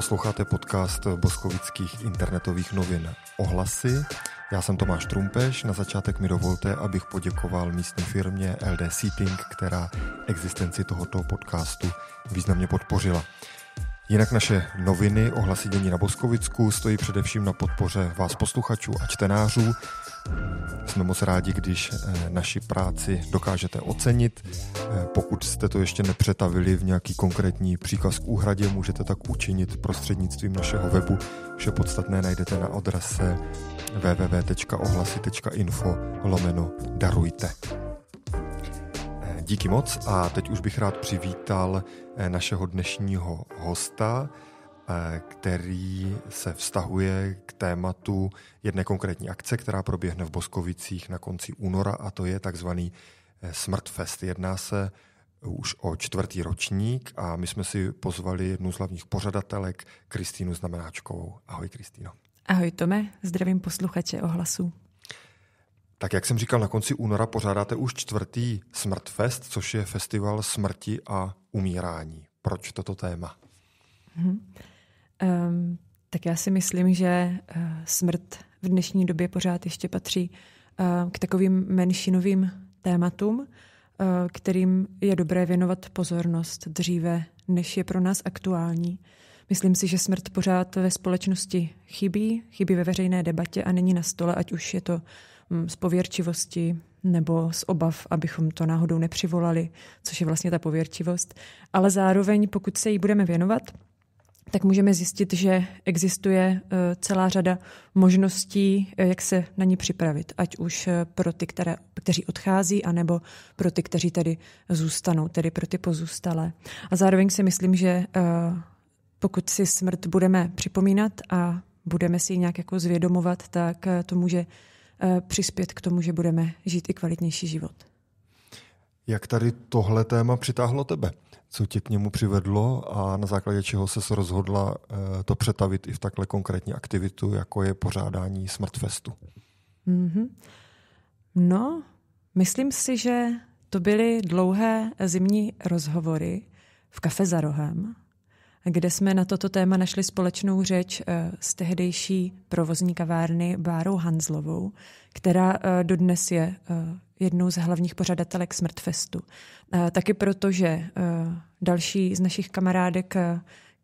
Posloucháte podcast boskovických internetových novin Ohlasy. Já jsem Tomáš Trumpeš. Na začátek mi dovolte, abych poděkoval místní firmě LD Seating, která existenci tohoto podcastu významně podpořila. Jinak naše noviny o hlasidění na Boskovicku stojí především na podpoře vás posluchačů a čtenářů. Jsme moc rádi, když eh, naši práci dokážete ocenit. Eh, pokud jste to ještě nepřetavili v nějaký konkrétní příkaz k úhradě, můžete tak učinit prostřednictvím našeho webu. Vše podstatné najdete na adrese www.ohlasy.info lomeno darujte. Díky moc a teď už bych rád přivítal eh, našeho dnešního hosta, eh, který se vztahuje k tématu jedné konkrétní akce, která proběhne v Boskovicích na konci února a to je takzvaný eh, Smrtfest. Jedná se už o čtvrtý ročník a my jsme si pozvali jednu z hlavních pořadatelek, Kristýnu Znamenáčkovou. Ahoj Kristýno. Ahoj Tome, zdravím posluchače ohlasu. Tak jak jsem říkal, na konci února pořádáte už čtvrtý Smrtfest, což je festival smrti a umírání. Proč toto téma? Hmm. Um, tak já si myslím, že uh, smrt v dnešní době pořád ještě patří uh, k takovým menšinovým tématům, uh, kterým je dobré věnovat pozornost dříve, než je pro nás aktuální. Myslím si, že smrt pořád ve společnosti chybí, chybí ve veřejné debatě a není na stole, ať už je to Mm, z pověrčivosti nebo z obav, abychom to náhodou nepřivolali, což je vlastně ta pověrčivost. Ale zároveň, pokud se jí budeme věnovat, tak můžeme zjistit, že existuje eh, celá řada možností, eh, jak se na ní připravit, ať už eh, pro ty, které, kteří odchází, anebo pro ty, kteří tady zůstanou, tedy pro ty pozůstalé. A zároveň si myslím, že pokud si smrt budeme připomínat a budeme si ji nějak jako zvědomovat, tak to může Eh, přispět k tomu, že budeme žít i kvalitnější život. Jak tady tohle téma přitáhlo tebe? Co tě k němu přivedlo a na základě čeho se rozhodla eh, to přetavit i v takhle konkrétní aktivitu, jako je pořádání Smartfestu? Mm-hmm. No, myslím si, že to byly dlouhé zimní rozhovory v kafe za rohem, kde jsme na toto téma našli společnou řeč s eh, tehdejší provozní kavárny Bárou Hanzlovou, která eh, dodnes je eh, jednou z hlavních pořadatelek Smrtfestu. Taky proto, že další z našich kamarádek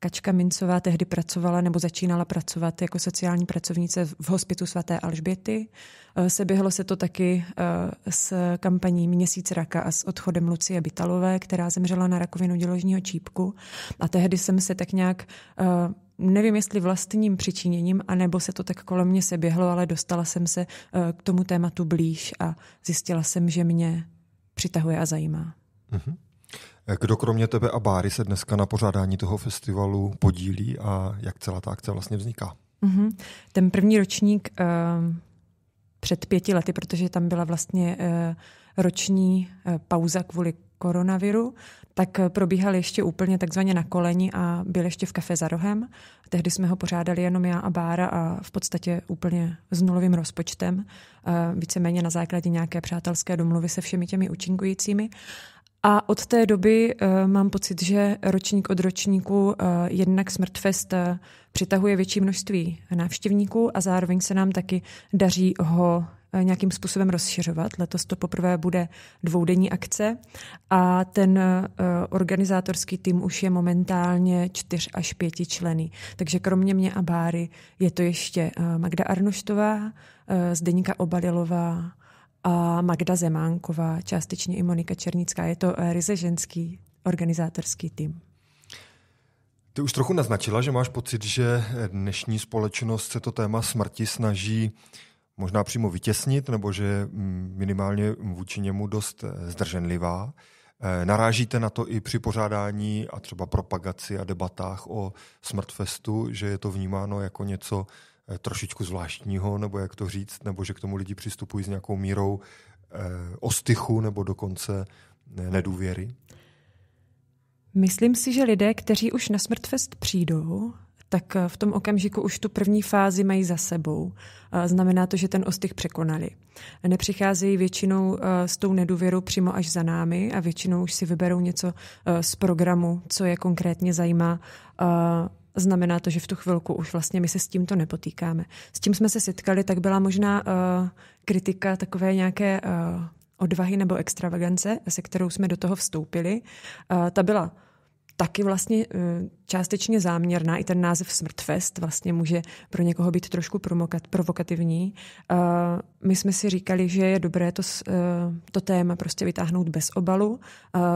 Kačka Mincová tehdy pracovala nebo začínala pracovat jako sociální pracovnice v hospitu svaté Alžběty. Eh, seběhlo se to taky eh, s kampaní Měsíc raka a s odchodem Lucie Bitalové, která zemřela na rakovinu děložního čípku. A tehdy jsem se tak nějak eh, nevím jestli vlastním přičiněním, anebo se to tak kolem mě seběhlo, ale dostala jsem se k tomu tématu blíž a zjistila jsem, že mě přitahuje a zajímá. Uh-huh. Kdo kromě tebe a Báry se dneska na pořádání toho festivalu podílí a jak celá ta akce vlastně vzniká? Mm-hmm. Ten první ročník uh, před pěti lety, protože tam byla vlastně uh, roční uh, pauza kvůli koronaviru, tak probíhal ještě úplně takzvaně na koleni a byl ještě v kafe za rohem. Tehdy jsme ho pořádali jenom já a Bára a v podstatě úplně s nulovým rozpočtem, víceméně na základě nějaké přátelské domluvy se všemi těmi účinkujícími. A od té doby uh, mám pocit, že ročník od ročníku uh, jednak Smrtfest uh, přitahuje větší množství návštěvníků a zároveň se nám taky daří ho nějakým způsobem rozšiřovat. Letos to poprvé bude dvoudenní akce a ten organizátorský tým už je momentálně čtyř až pěti členy. Takže kromě mě a Báry je to ještě Magda Arnoštová, Zdeníka Obalilová, a Magda Zemánková, částečně i Monika Černická. Je to eh, ryze ženský organizátorský tým. Ty už trochu naznačila, že máš pocit, že eh, dnešní společnost se to téma smrti snaží možná přímo vytěsnit, nebo že mm, minimálně vůči němu dost eh, zdrženlivá. Narážíte na to i při pořádání a třeba propagaci a debatách o Smrtfestu, že je to vnímáno jako něco Eh, trošičku zvláštního, nebo jak to říct, nebo že k tomu lidi přistupují s nějakou mírou eh, ostychu nebo dokonce nedůvěry? Myslím si, že lidé, kteří už na Smrtfest přijdou, tak eh, v tom okamžiku už tu první fázi mají za sebou. Znamená to, že ten ostych překonali. Nepřicházejí většinou eh, s tou nedůvěrou přímo až za námi a většinou už si vyberou něco z programu, co je konkrétně zajímá znamená to, že v tu chvilku už vlastně my se s tímto nepotýkáme. S tím jsme se setkali, tak byla možná uh, kritika takové nějaké uh, odvahy nebo extravagance, se kterou jsme do toho vstoupili. Uh, ta byla taky vlastně eh, částečně záměrná. I ten název Smrtfest vlastně může pro někoho být trošku provokativní. Eh, my jsme si říkali, že je dobré to, eh, to téma prostě vytáhnout bez obalu,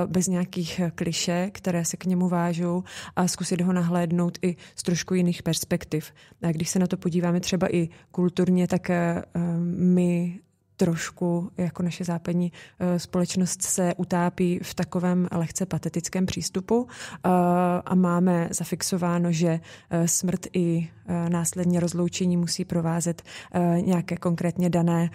bez nějakých kliše, které se k němu vážou a zkusit ho nahlédnout i z trošku jiných perspektiv. A když se na to podíváme třeba i kulturně, tak my trošku jako naše západní eh, společnost se utápí v takovém lehce patetickém přístupu eh, a máme zafixováno, že eh, smrt i následně rozloučení musí provázet nějaké konkrétně dané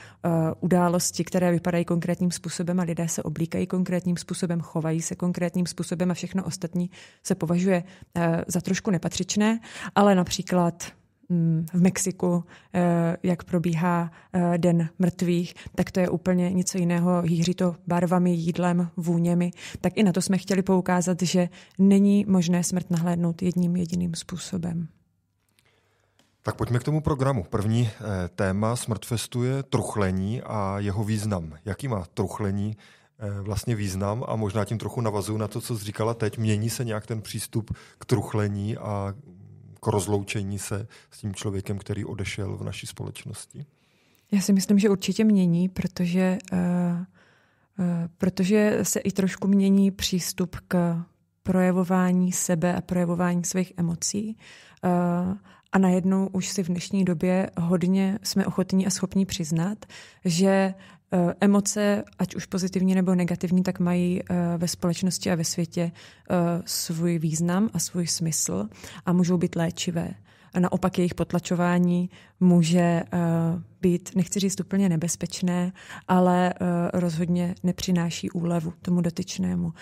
události, které vypadají konkrétním způsobem a lidé se oblíkají konkrétním způsobem, chovají se konkrétním způsobem a všechno ostatní se považuje za trošku nepatřičné, ale například Mm, v Mexiku, eh, jak probíhá eh, den mrtvých, tak to je úplně něco jiného. Hýří to barvami, jídlem, vůněmi. Tak i na to jsme chtěli poukázat, že není možné smrt nahlédnout jedním jediným způsobem. Tak pojďme k tomu programu. První eh, téma Smrtfestu je truchlení a jeho význam. Jaký má truchlení vlastně význam a možná tím trochu navazuju na to, co jsi říkala teď. Mění se nějak ten přístup k truchlení a k rozloučení se s tím člověkem, který odešel v naší společnosti? Já si myslím, že určitě mění, protože, uh, uh, protože se i trošku mění přístup k projevování sebe a projevování svých emocí. Uh, a najednou už si v dnešní době hodně jsme ochotní a schopní přiznat, že Eh, emoce, ať už pozitivní nebo negativní, tak mají eh, ve společnosti a ve světě eh, svůj význam a svůj smysl a můžou být léčivé. A naopak jejich potlačování může být, nechci říct úplně nebezpečné, ale rozhodně nepřináší úlevu tomu dotyčnému.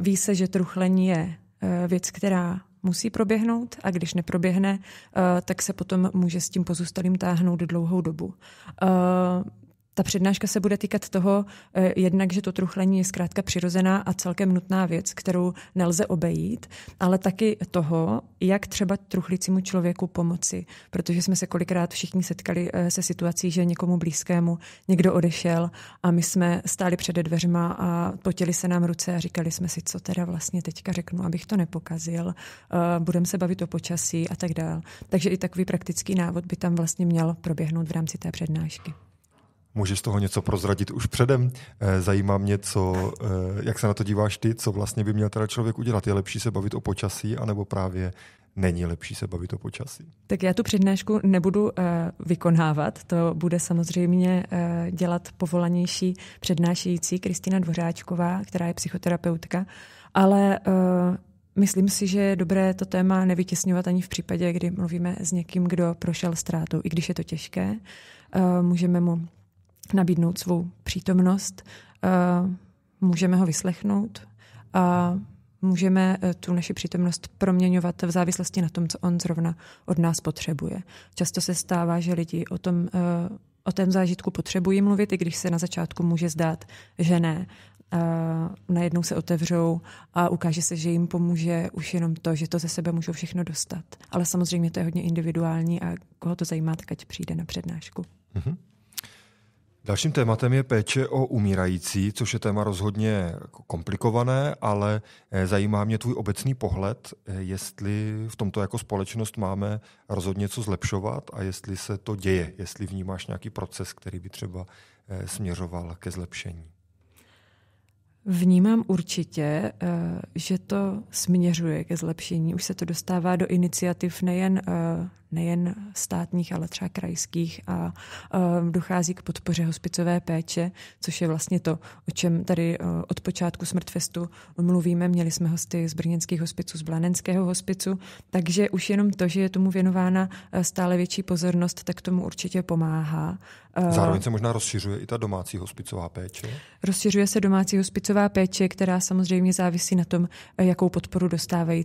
Ví se, že truchlení je věc, která musí proběhnout a když neproběhne, tak se potom může s tím pozůstalým táhnout dlouhou dobu ta přednáška se bude týkat toho, eh, jednak, že to truchlení je zkrátka přirozená a celkem nutná věc, kterou nelze obejít, ale taky toho, jak třeba truchlícímu člověku pomoci, protože jsme se kolikrát všichni setkali eh, se situací, že někomu blízkému někdo odešel a my jsme stáli před dveřma a potěli se nám ruce a říkali jsme si, co teda vlastně teďka řeknu, abych to nepokazil, eh, budeme se bavit o počasí a tak dále. Takže i takový praktický návod by tam vlastně měl proběhnout v rámci té přednášky. Můžeš z toho něco prozradit už předem? Eh, zajímá mě, co, eh, jak se na to díváš ty, co vlastně by měl teda člověk udělat. Je lepší se bavit o počasí, anebo právě není lepší se bavit o počasí? Tak já tu přednášku nebudu uh, vykonávat, to bude samozřejmě uh, dělat povolanější přednášející Kristina Dvořáčková, která je psychoterapeutka, ale uh, Myslím si, že je dobré to téma nevytěsňovat ani v případě, kdy mluvíme s někým, kdo prošel ztrátu, i když je to těžké. Uh, můžeme mu nabídnout svou přítomnost, eh, můžeme ho vyslechnout a můžeme eh, tu naši přítomnost proměňovat v závislosti na tom, co on zrovna od nás potřebuje. Často se stává, že lidi o tom eh, o tém zážitku potřebují mluvit, i když se na začátku může zdát, že ne. A najednou se otevřou a ukáže se, že jim pomůže už jenom to, že to ze sebe můžou všechno dostat. Ale samozřejmě to je hodně individuální a koho to zajímá, tak ať přijde na přednášku. Mm-hmm. Dalším tématem je péče o umírající, což je téma rozhodně komplikované, ale eh, zajímá mě tvůj obecný pohled, eh, jestli v tomto jako společnost máme rozhodně co zlepšovat a jestli se to děje, jestli vnímáš nějaký proces, který by třeba eh, směřoval ke zlepšení. Vnímám určitě, že to směřuje ke zlepšení. Už se to dostává do iniciativ nejen nejen státních, ale třeba krajských a dochází k podpoře hospicové péče, což je vlastně to, o čem tady e, od počátku Smrtfestu mluvíme. Měli jsme hosty z brněnských hospiců, z blanenského hospicu, takže už jenom to, že je tomu věnována e, stále větší pozornost, tak tomu určitě pomáhá. E, Zároveň se možná rozšiřuje i ta domácí hospicová péče? Rozšiřuje se domácí hospicová péče, která samozřejmě závisí na tom, jakou podporu dostávají,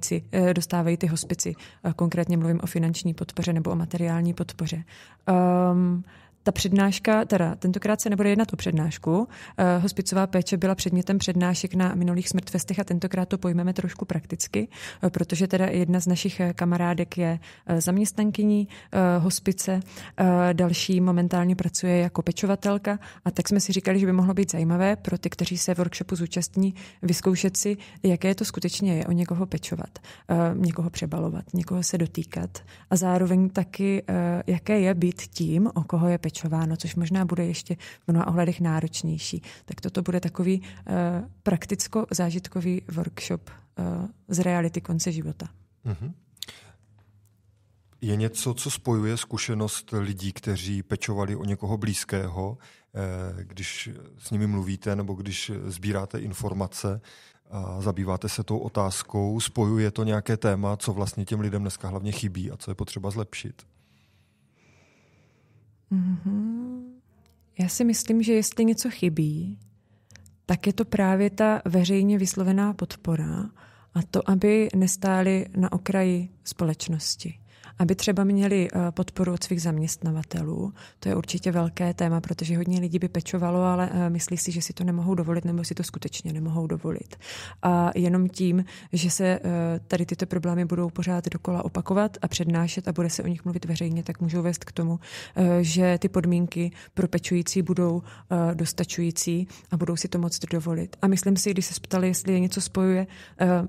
dostávají ty hospici. Konkrétně mluvím o finanční podporu podpoře nebo o materiální podpoře. Um, ta přednáška, teda tentokrát se nebude jednat o přednášku, uh, hospicová péče byla předmětem přednášek na minulých smrtfestech a tentokrát to pojmeme trošku prakticky, uh, protože teda jedna z našich eh, kamarádek je uh, zaměstnankyní uh, hospice, uh, další momentálně pracuje jako pečovatelka a tak jsme si říkali, že by mohlo být zajímavé pro ty, kteří se workshopu zúčastní, vyzkoušet si, jaké to skutečně je o někoho pečovat, uh, někoho přebalovat, někoho se dotýkat a zároveň taky, uh, jaké je být tím, o koho je pečovat pečováno, což možná bude ještě v mnoha ohledech náročnější. Tak toto bude takový uh, prakticko-zážitkový workshop uh, z reality konce života. Mm-hmm. Je něco, co spojuje zkušenost lidí, kteří pečovali o někoho blízkého, eh, když s nimi mluvíte nebo když sbíráte informace a zabýváte se tou otázkou, spojuje to nějaké téma, co vlastně těm lidem dneska hlavně chybí a co je potřeba zlepšit? Mm-hmm. Já si myslím, že jestli něco chybí, tak je to právě ta veřejně vyslovená podpora a to, aby nestáli na okraji společnosti aby třeba měli eh, podporu od svých zaměstnavatelů. To je určitě velké téma, protože hodně lidí by pečovalo, ale eh, myslí si, že si to nemohou dovolit nebo si to skutečně nemohou dovolit. A jenom tím, že se eh, tady tyto problémy budou pořád dokola opakovat a přednášet a bude se o nich mluvit veřejně, tak můžou vést k tomu, že ty podmínky pro pečující budou dostačující a budou si to moc dovolit. A myslím si, když se ptali, jestli je něco spojuje,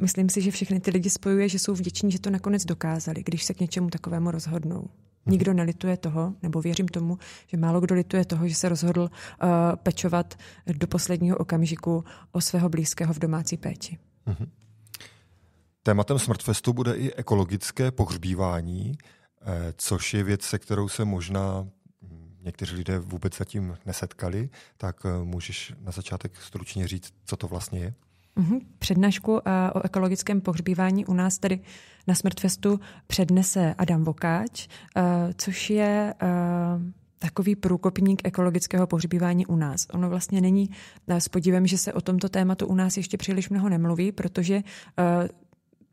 myslím si, že všechny ty lidi spojuje, že jsou vděční, že to nakonec dokázali, když se k něčemu takovému rozhodnou. Nikdo nelituje toho, nebo věřím tomu, že málo kdo lituje toho, že se rozhodl uh, pečovat do posledního okamžiku o svého blízkého v domácí péči. Uh-huh. Tématem Smrtfestu bude i ekologické pohřbívání, eh, což je věc, se kterou se možná hm, někteří lidé vůbec zatím nesetkali. Tak eh, můžeš na začátek stručně říct, co to vlastně je? Mm-hmm. Přednášku eh, o ekologickém pohřbívání u nás tady na Smrtfestu přednese Adam Vokáč, eh, což je eh, takový průkopník ekologického pohřbívání u nás. Ono vlastně není s podívem, že se o tomto tématu u nás ještě příliš mnoho nemluví, protože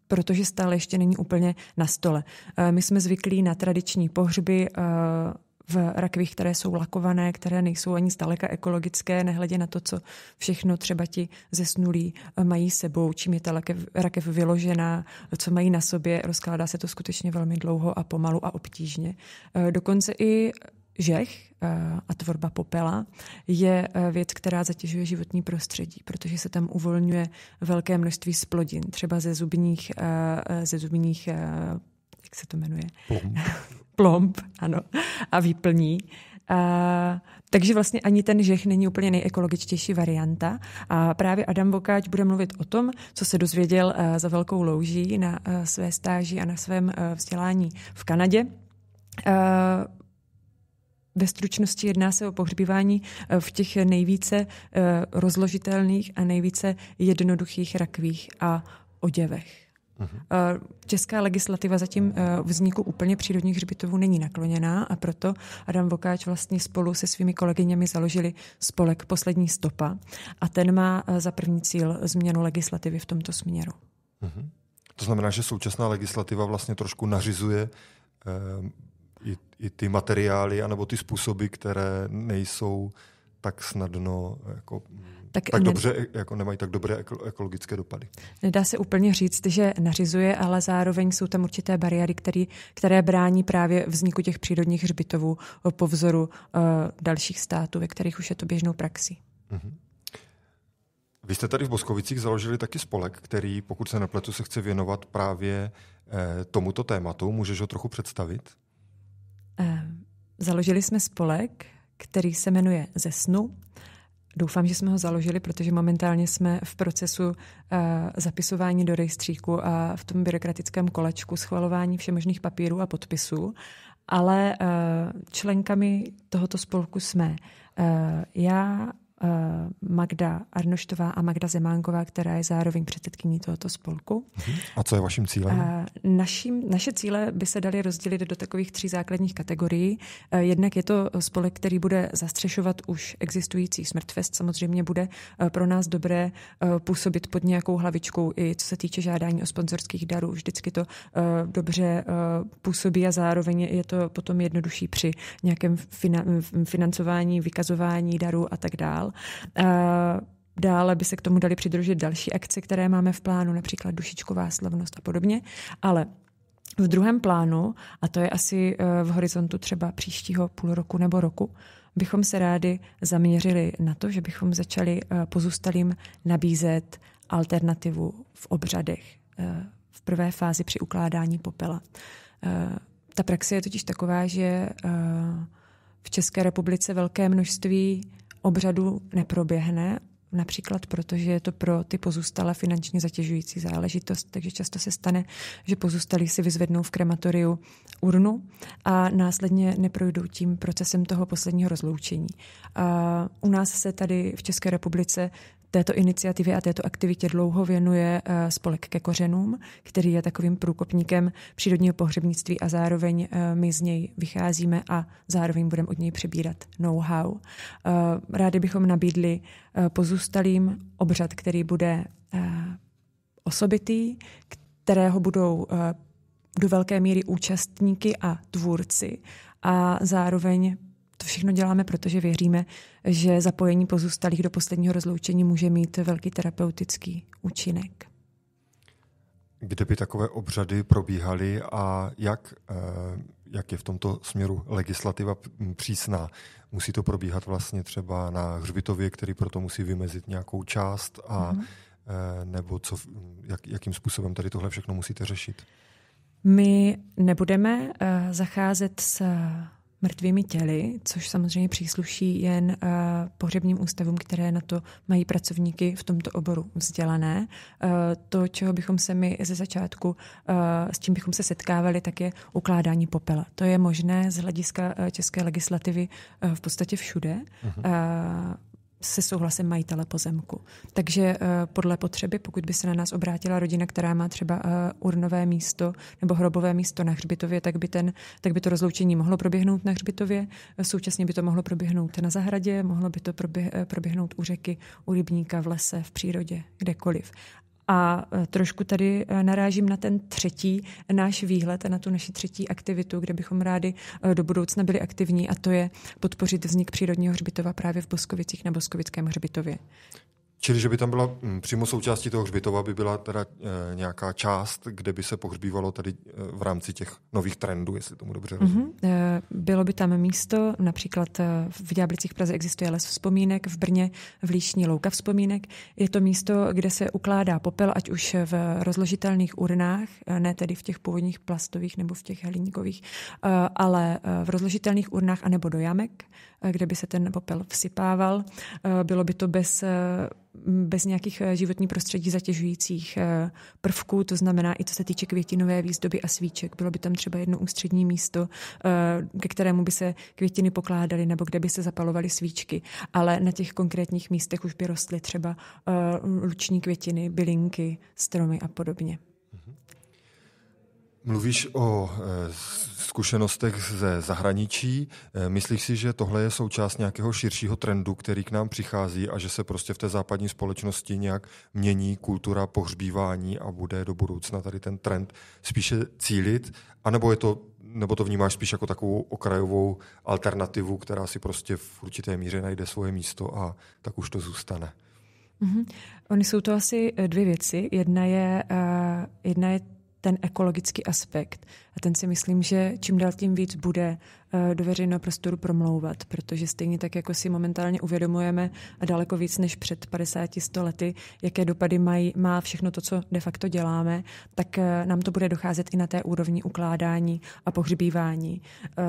protože stále ještě není úplně na stole. My jsme zvyklí na tradiční pohřby v rakvích, které jsou lakované, které nejsou ani zdaleka ekologické, nehledě na to, co všechno třeba ti zesnulí eh, mají sebou, čím je ta rakev vyložená, eh, co mají na sobě. Rozkládá se to skutečně velmi dlouho a pomalu a obtížně. Eh, dokonce i žech a tvorba popela je věc, která zatěžuje životní prostředí, protože se tam uvolňuje velké množství splodin, třeba ze zubních, ze zubních jak se to jmenuje? plomb, ano, a vyplní. A, takže vlastně ani ten žech není úplně nejekologičtější varianta. A právě Adam Bokáč bude mluvit o tom, co se dozvěděl e, za velkou louží na e, své stáži a na svém e, vzdělání v Kanadě. Ve stručnosti jedná se o pohřbívání v těch nejvíce rozložitelných a nejvíce jednoduchých rakvích a oděvech. Uh-huh. Česká legislativa zatím eh, vzniku úplně přírodních hřbitovů není nakloněná a proto Adam Vokáč vlastně spolu se svými kolegyněmi založili spolek Poslední stopa a ten má eh, za první cíl změnu legislativy v tomto směru. Uh-huh. To znamená, že současná legislativa vlastně trošku nařizuje i, i ty materiály anebo ty způsoby, které nejsou tak snadno jako tak, tak dobře, jako nemají tak dobré ekologické dopady. Nedá se úplně říct, že nařizuje, ale zároveň jsou tam určité bariéry, který, které brání právě vzniku těch přírodních hřbitovů po vzoru uh, dalších států, ve kterých už je to běžnou praxí. Mm-hmm. Vy jste tady v Boskovicích založili taky spolek, který, pokud se nepletu, se chce věnovat právě eh, tomuto tématu. Můžeš ho trochu představit? Eh, založili jsme spolek, který se jmenuje Ze snu. Doufám, že jsme ho založili, protože momentálně jsme v procesu eh, zapisování do rejstříku a v tom byrokratickém kolečku schvalování všemožných papírů a podpisů. Ale eh, členkami tohoto spolku jsme eh, já, Eh, Magda Arnoštová a Magda Zemánková, která je zároveň předsedkyní tohoto spolku. Mhm. A co je vaším cílem? Eh, naším, naše cíle by se daly rozdělit do takových tří základních kategorií. Eh, jednak je to spolek, který bude zastřešovat už existující Smrtfest. Samozřejmě bude pro nás dobré působit pod nějakou hlavičkou i co se týče žádání o sponzorských darů. Vždycky to dobře působí a zároveň je to potom jednodušší při nějakém financování, vykazování darů a tak dále Dále by se k tomu dali přidružit další akce, které máme v plánu, například dušičková slavnost a podobně. Ale v druhém plánu, a to je asi eh, v horizontu třeba příštího půl roku nebo roku, bychom se rádi zaměřili na to, že bychom začali eh, pozůstalým nabízet alternativu v obřadech eh, v prvé fázi při ukládání popela. Ta praxe je totiž taková, že v České republice velké množství obřadu neproběhne, například protože je to pro ty pozůstalé finančně zatěžující záležitost, takže často se stane, že pozůstalí si vyzvednou v krematoriu urnu a následně neprojdou tím procesem toho posledního rozloučení. A u nás se tady v České republice této iniciativě a této aktivitě dlouho věnuje eh, spolek ke kořenům, který je takovým průkopníkem přírodního pohřebnictví a zároveň eh, my z něj vycházíme a zároveň budeme od něj přebírat know-how. Eh, rádi bychom nabídli pozůstalým obřad, který bude osobitý, kterého budou do velké míry účastníky a tvůrci a zároveň to všechno děláme, protože věříme, že zapojení pozůstalých do posledního rozloučení může mít velký terapeutický účinek. Kde by takové obřady probíhaly a jak, eh, jak je v tomto směru legislativa přísná? Musí to probíhat vlastně třeba na hřbitově, který proto musí vymezit nějakou část a mm-hmm nebo co, jak, jakým způsobem tady tohle všechno musíte řešit? My nebudeme eh, zacházet s mrtvými těly, což samozřejmě přísluší jen eh, pohřebním ústavům, které na to mají pracovníky v tomto oboru vzdělané. Eh, to, čeho bychom se my ze začátku, eh, s čím bychom se setkávali, tak je ukládání popela. To je možné z hlediska české legislativy v podstatě všude. Uh-huh. Mhm. uh huh se souhlasem majitele pozemku. Takže eh, podle potřeby, pokud by se na nás obrátila rodina, která má třeba eh, urnové místo nebo hrobové místo na hřbitově, tak by, ten, tak by to rozloučení mohlo proběhnout na hřbitově, eh, současně by to mohlo proběhnout na zahradě, mohlo by to proběhnout u řeky, u rybníka, v lese, v přírodě, kdekoliv. A e, trošku tady e, narážím na ten třetí náš výhled a na tu naši třetí aktivitu, kde bychom rádi e, do budoucna byli aktivní, a to je podpořit vznik přírodního hřbitova právě v Boskovicích na Boskovickém hřbitově. Čili, že by tam byla mm, přímo součástí toho hřbitova, by byla teda e, nějaká část, kde by se pohřbívalo tady e, v rámci těch nových trendů, jestli tomu dobře rozumím. Mm-hmm. E, bylo by tam místo, například e, v Ďáblicích Praze existuje les vzpomínek, v Brně v Líšní louka vzpomínek. Je to místo, kde se ukládá popel, ať už v rozložitelných urnách, e, ne tedy v těch původních plastových nebo v těch hliníkových, e, ale v rozložitelných urnách anebo do jamek Eh, kde by se ten popel vsypával. Eh, bylo by to bez, eh, bez nějakých životní prostředí zatěžujících prvků, to znamená i co se týče květinové výzdoby a svíček. Bylo by tam třeba jedno ústřední místo, ke kterému by se květiny pokládaly nebo kde by se zapalovaly svíčky, ale na těch konkrétních místech už by rostly třeba luční květiny, bylinky, stromy a podobně. Mhm. Mluvíš o e, zkušenostech ze zahraničí. E, myslíš si, že tohle je součást nějakého širšího trendu, který k nám přichází a že se prostě v té západní společnosti nějak mění kultura pohřbívání a bude do budoucna tady ten trend spíše cílit? A nebo je to nebo to vnímáš spíš jako takovou okrajovou alternativu, která si prostě v určité míře najde svoje místo a tak už to zůstane? Mm-hmm. Ony jsou to asi e, dvě věci. Jedna je, uh, jedna je ten ekologický aspekt. A ten si myslím, že čím dál tím víc bude eh, do veřejného prostoru promlouvat, protože stejně tak, jako si momentálně uvědomujeme a daleko víc než před 50-100 lety, jaké dopady mají, má všechno to, co de facto děláme, tak eh, nám to bude docházet i na té úrovni ukládání a pohřbívání eh,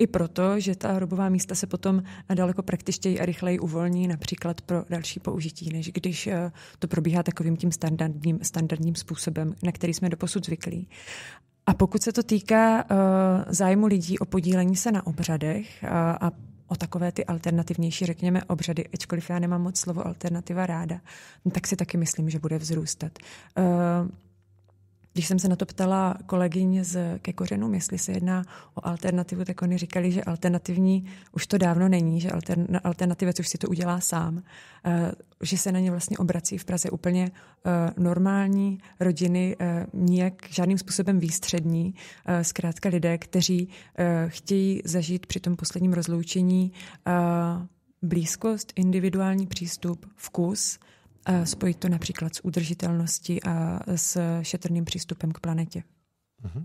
i proto, že ta hrobová místa se potom daleko praktičtěji a rychleji uvolní například pro další použití, než když eh, to probíhá takovým tím standardním, standardním způsobem, na který jsme doposud zvyklí. A pokud se to týká uh, zájmu lidí o podílení se na obřadech uh, a o takové ty alternativnější, řekněme, obřady, ačkoliv já nemám moc slovo alternativa ráda, no tak si taky myslím, že bude vzrůstat. Uh, když jsem se na to ptala kolegyně z Ke kořenům, jestli se jedná o alternativu, tak oni říkali, že alternativní už to dávno není, že altern, alternativec už si to udělá sám, eh, že se na ně vlastně obrací v Praze úplně eh, normální rodiny, eh, nijak žádným způsobem výstřední, zkrátka lidé, kteří chtějí zažít při tom posledním rozloučení blízkost, individuální přístup, vkus – spojit to například s udržitelností a s šetrným přístupem k planetě. Mm-hmm.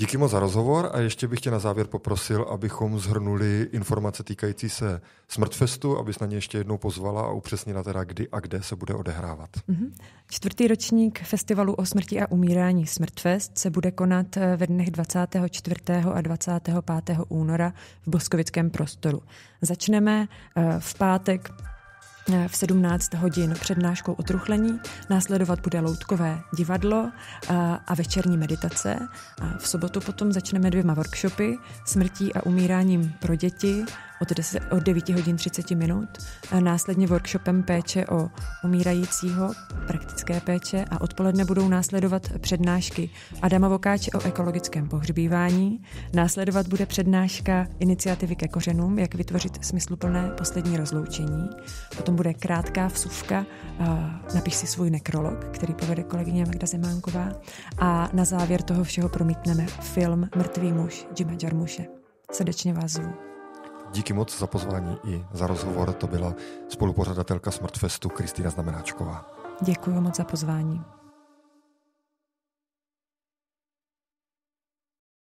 Díky moc za rozhovor a ještě bych tě na závěr poprosil, abychom zhrnuli informace týkající se Smrtfestu, abys na ně ještě jednou pozvala a upřesnila teda, kdy a kde se bude odehrávat. Mm-hmm. Čtvrtý ročník festivalu o smrti a umírání Smrtfest se bude konat eh, ve dnech 24. a 25. února v Boskovickém prostoru. Začneme eh, v pátek v 17 hodin přednáškou o truchlení, následovat bude loutkové divadlo eh, a večerní meditace. A v sobotu potom začneme dvěma workshopy, smrtí a umíráním pro děti od, 10, od 9 hodin 30 minut, následně workshopem péče o umírajícího, praktické péče a odpoledne budou následovat přednášky Adama Vokáče o ekologickém pohřbívání, následovat bude přednáška iniciativy ke kořenům, jak vytvořit smysluplné poslední rozloučení, potom bude krátká vsuvka Napiš si svůj nekrolog, který povede kolegyně Magda Zemánková a na závěr toho všeho promítneme film Mrtvý muž Jima Jarmuše. Srdečně vás zvu. Díky moc za pozvání i za rozhovor. To byla spolupořadatelka Smrtfestu Kristýna Znamenáčková. Děkuji moc za pozvání.